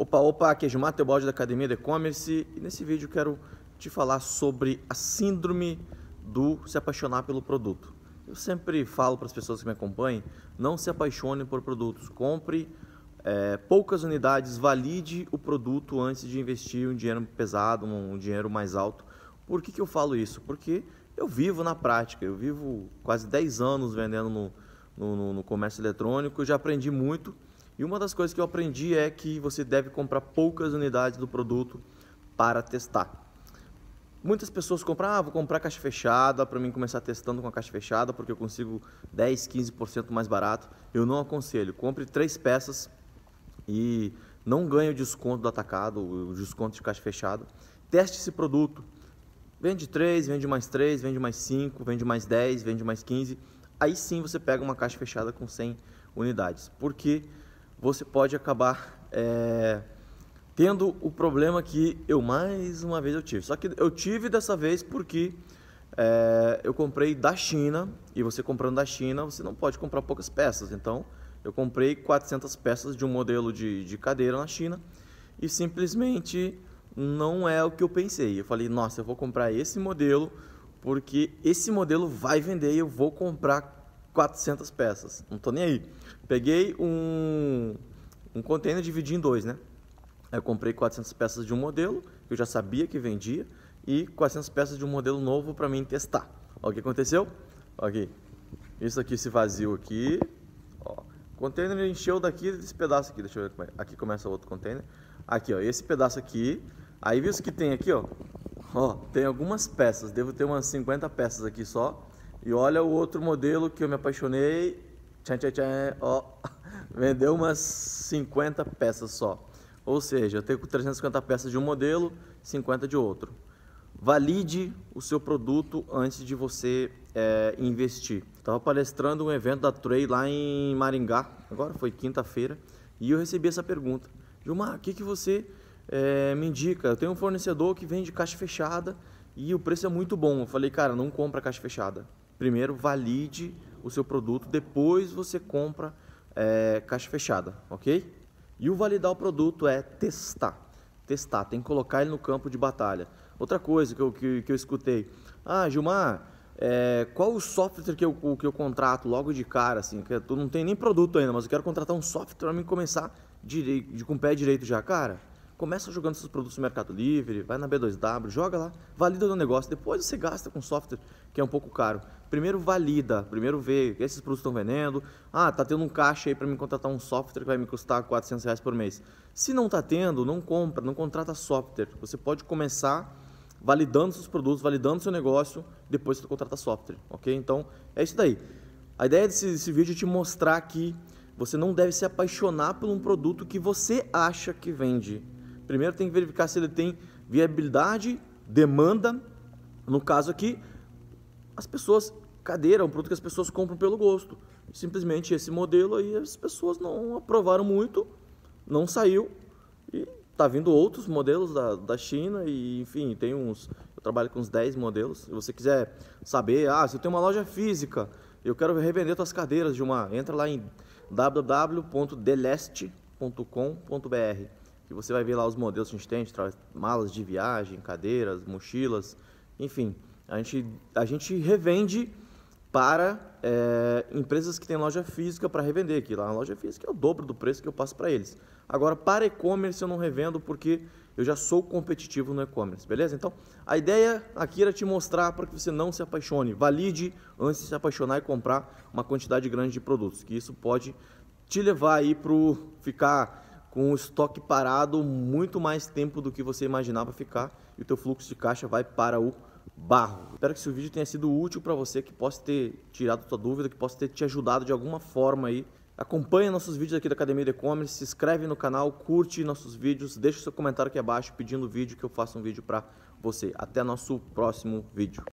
Opa, opa, aqui é Gilmar Teobaldi da Academia de E-Commerce e nesse vídeo quero te falar sobre a síndrome do se apaixonar pelo produto. Eu sempre falo para as pessoas que me acompanham, não se apaixone por produtos, compre é, poucas unidades, valide o produto antes de investir um dinheiro pesado, um dinheiro mais alto. Por que, que eu falo isso? Porque eu vivo na prática, eu vivo quase 10 anos vendendo no, no, no comércio eletrônico, já aprendi muito e uma das coisas que eu aprendi é que você deve comprar poucas unidades do produto para testar. Muitas pessoas compram, ah, vou comprar caixa fechada para mim começar testando com a caixa fechada porque eu consigo 10, 15% mais barato. Eu não aconselho. Compre três peças e não ganhe o desconto do atacado, o desconto de caixa fechada. Teste esse produto. Vende três vende mais três vende mais cinco vende mais 10, vende mais 15. Aí sim você pega uma caixa fechada com 100 unidades. Porque você pode acabar é, tendo o problema que eu mais uma vez eu tive. Só que eu tive dessa vez porque é, eu comprei da China e você comprando da China você não pode comprar poucas peças. Então eu comprei 400 peças de um modelo de, de cadeira na China e simplesmente não é o que eu pensei. Eu falei, nossa, eu vou comprar esse modelo porque esse modelo vai vender e eu vou comprar 400 peças. Não tô nem aí. Peguei um, um container e dividi em dois, né? Eu comprei 400 peças de um modelo, que eu já sabia que vendia, e 400 peças de um modelo novo para mim testar. Olha o que aconteceu. Aqui. Isso aqui, esse vazio aqui. Ó. O container encheu daqui desse pedaço aqui. Deixa eu ver. É. Aqui começa outro container. Aqui, ó. Esse pedaço aqui. Aí viu o que tem aqui, ó. Ó, tem algumas peças. Devo ter umas 50 peças aqui só. E olha o outro modelo que eu me apaixonei. Tchan, tchan, tchan, ó, vendeu umas 50 peças só. Ou seja, eu tenho 350 peças de um modelo, 50 de outro. Valide o seu produto antes de você é, investir. Estava palestrando um evento da Trey lá em Maringá, agora foi quinta-feira, e eu recebi essa pergunta. Gilmar, o que, que você é, me indica? Eu tenho um fornecedor que vende caixa fechada e o preço é muito bom. Eu falei, cara, não compra caixa fechada. Primeiro valide o seu produto, depois você compra é, caixa fechada, ok? E o validar o produto é testar. Testar, tem que colocar ele no campo de batalha. Outra coisa que eu, que, que eu escutei, ah, Gilmar, é, qual o software que eu, que eu contrato logo de cara, assim, que tu não tem nem produto ainda, mas eu quero contratar um software para mim começar de, de, com o pé direito já, cara. Começa jogando seus produtos no Mercado Livre, vai na B2W, joga lá, valida o negócio. Depois você gasta com software que é um pouco caro. Primeiro valida, primeiro vê que esses produtos estão vendendo. Ah, tá tendo um caixa aí para me contratar um software que vai me custar 400 reais por mês. Se não tá tendo, não compra, não contrata software. Você pode começar validando seus produtos, validando seu negócio, depois você contrata software, ok? Então é isso daí. A ideia desse, desse vídeo é te mostrar que você não deve se apaixonar por um produto que você acha que vende primeiro tem que verificar se ele tem viabilidade, demanda. No caso aqui, as pessoas, cadeira é um produto que as pessoas compram pelo gosto. Simplesmente esse modelo aí as pessoas não aprovaram muito, não saiu e tá vindo outros modelos da, da China e enfim, tem uns, eu trabalho com uns 10 modelos. Se você quiser saber, ah, se eu tenho uma loja física, eu quero revender suas cadeiras de uma, entra lá em www.deleste.com.br que você vai ver lá os modelos que a gente tem, a gente traz malas de viagem, cadeiras, mochilas, enfim. A gente, a gente revende para é, empresas que têm loja física para revender, que lá na loja física é o dobro do preço que eu passo para eles. Agora, para e-commerce eu não revendo porque eu já sou competitivo no e-commerce, beleza? Então, a ideia aqui era te mostrar para que você não se apaixone. Valide antes de se apaixonar e comprar uma quantidade grande de produtos, que isso pode te levar aí para ficar com o estoque parado muito mais tempo do que você imaginava ficar e o teu fluxo de caixa vai para o barro. Espero que esse vídeo tenha sido útil para você, que possa ter tirado sua dúvida, que possa ter te ajudado de alguma forma aí. Acompanhe nossos vídeos aqui da Academia de E-Commerce, se inscreve no canal, curte nossos vídeos, deixa seu comentário aqui abaixo pedindo vídeo que eu faça um vídeo para você. Até nosso próximo vídeo.